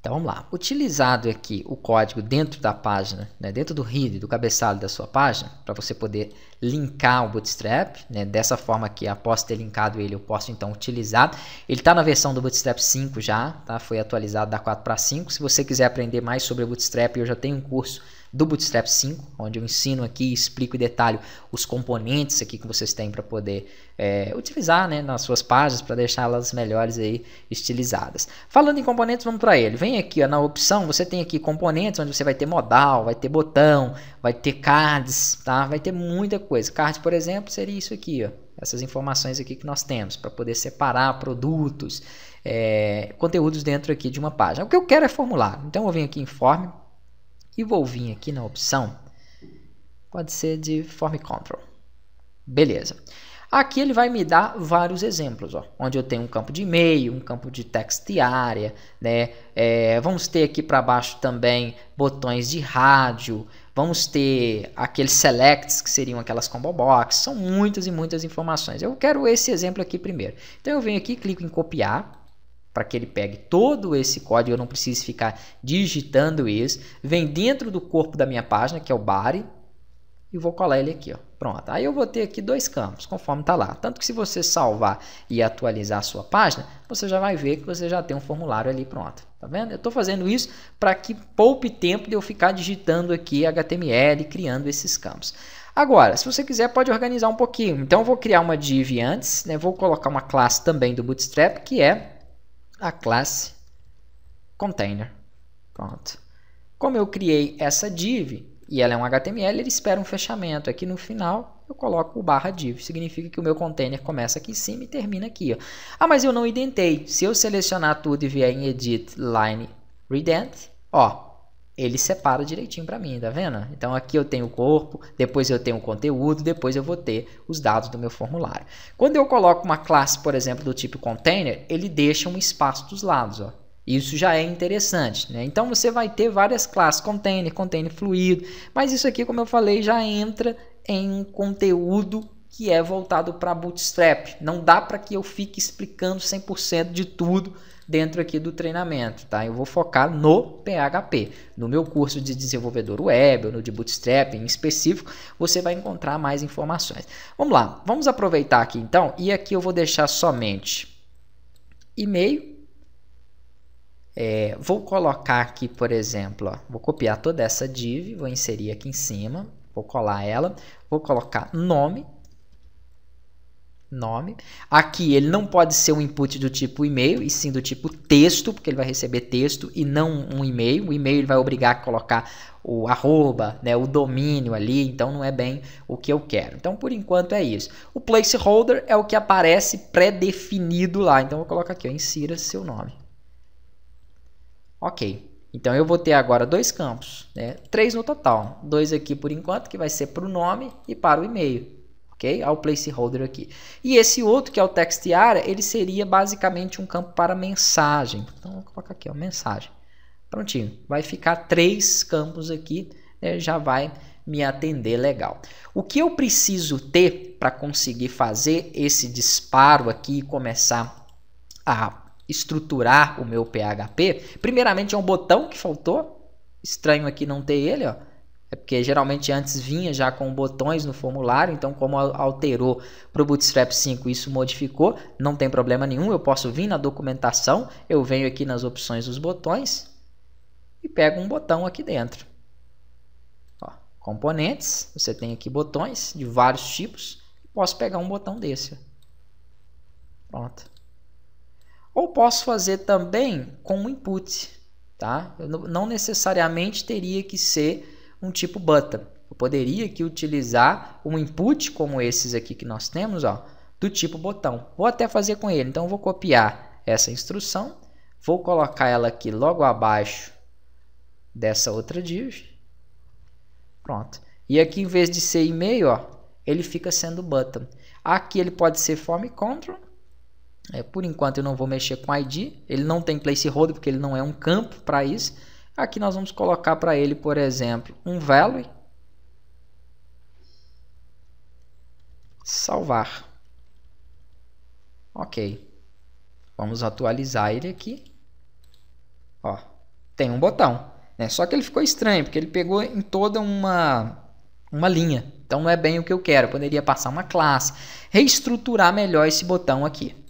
Então vamos lá. Utilizado aqui o código dentro da página, né, dentro do header, do cabeçalho da sua página, para você poder linkar o Bootstrap. Né, dessa forma que após ter linkado ele, eu posso então utilizar. Ele está na versão do Bootstrap 5 já, tá? foi atualizado da 4 para 5. Se você quiser aprender mais sobre o Bootstrap, eu já tenho um curso do Bootstrap 5, onde eu ensino aqui, explico e detalho os componentes aqui que vocês têm para poder é, utilizar né, nas suas páginas para deixá-las melhores aí estilizadas. Falando em componentes, vamos para ele. Vem aqui ó, na opção, você tem aqui componentes onde você vai ter modal, vai ter botão, vai ter cards, tá? Vai ter muita coisa. Cards, por exemplo, seria isso aqui, ó essas informações aqui que nós temos para poder separar produtos, é, conteúdos dentro aqui de uma página. O que eu quero é formular. Então eu venho aqui em form, e vou vir aqui na opção, pode ser de Form Control. Beleza. Aqui ele vai me dar vários exemplos, ó, onde eu tenho um campo de e-mail, um campo de text área, né? É, vamos ter aqui para baixo também botões de rádio, vamos ter aqueles selects que seriam aquelas combo box, são muitas e muitas informações. Eu quero esse exemplo aqui primeiro. Então eu venho aqui, clico em copiar, para que ele pegue todo esse código, eu não preciso ficar digitando isso. Vem dentro do corpo da minha página, que é o body, e vou colar ele aqui, ó. Pronto. Aí eu vou ter aqui dois campos, conforme está lá. Tanto que se você salvar e atualizar a sua página, você já vai ver que você já tem um formulário ali pronto. Tá vendo? Eu estou fazendo isso para que poupe tempo de eu ficar digitando aqui HTML, criando esses campos. Agora, se você quiser, pode organizar um pouquinho. Então, eu vou criar uma div antes, né? vou colocar uma classe também do Bootstrap, que é a classe container. Pronto. Como eu criei essa div e ela é um HTML, ele espera um fechamento. Aqui no final eu coloco o barra div. Significa que o meu container começa aqui em cima e termina aqui. Ó. Ah, mas eu não identei. Se eu selecionar tudo e vier em edit line redent, ó, ele separa direitinho para mim, tá vendo? Então aqui eu tenho o corpo, depois eu tenho o conteúdo, depois eu vou ter os dados do meu formulário. Quando eu coloco uma classe, por exemplo, do tipo container, ele deixa um espaço dos lados, ó. Isso já é interessante, né? Então você vai ter várias classes, container, container fluido, mas isso aqui, como eu falei, já entra em um conteúdo que é voltado para Bootstrap. Não dá para que eu fique explicando 100% de tudo dentro aqui do treinamento, tá? Eu vou focar no PHP. No meu curso de desenvolvedor web, ou no de Bootstrap em específico, você vai encontrar mais informações. Vamos lá, vamos aproveitar aqui então, e aqui eu vou deixar somente e-mail. É, vou colocar aqui, por exemplo, ó, vou copiar toda essa div, vou inserir aqui em cima, vou colar ela, vou colocar nome nome. Aqui ele não pode ser um input do tipo e-mail, e sim do tipo texto, porque ele vai receber texto e não um e-mail. O e-mail vai obrigar a colocar o arroba, né, o domínio ali, então não é bem o que eu quero. Então por enquanto é isso. O placeholder é o que aparece pré-definido lá. Então eu colocar aqui, ó, insira seu nome. OK. Então eu vou ter agora dois campos, né? Três no total. Dois aqui por enquanto, que vai ser para o nome e para o e-mail ok? Ao placeholder aqui. E esse outro, que é o text ele seria basicamente um campo para mensagem. Então, vou colocar aqui, ó, mensagem. Prontinho, vai ficar três campos aqui, né? já vai me atender legal. O que eu preciso ter para conseguir fazer esse disparo aqui e começar a estruturar o meu PHP? Primeiramente é um botão que faltou, estranho aqui não ter ele, ó. É porque geralmente antes vinha já com botões no formulário, então como alterou para o Bootstrap 5 isso modificou, não tem problema nenhum, eu posso vir na documentação, eu venho aqui nas opções dos botões e pego um botão aqui dentro. Ó, componentes, você tem aqui botões de vários tipos, posso pegar um botão desse. Pronto. Ou posso fazer também com um input, tá? Eu não necessariamente teria que ser um tipo button. Eu poderia aqui utilizar um input como esses aqui que nós temos, ó, do tipo botão. Vou até fazer com ele, então vou copiar essa instrução, vou colocar ela aqui logo abaixo dessa outra div. Pronto. E aqui em vez de ser e-mail, ó, ele fica sendo button. Aqui ele pode ser form control. É, por enquanto eu não vou mexer com ID. Ele não tem placeholder porque ele não é um campo para isso. Aqui nós vamos colocar para ele, por exemplo, um value. Salvar. Ok. Vamos atualizar ele aqui. Ó, tem um botão. Né? Só que ele ficou estranho, porque ele pegou em toda uma, uma linha. Então não é bem o que eu quero. Eu poderia passar uma classe, reestruturar melhor esse botão aqui.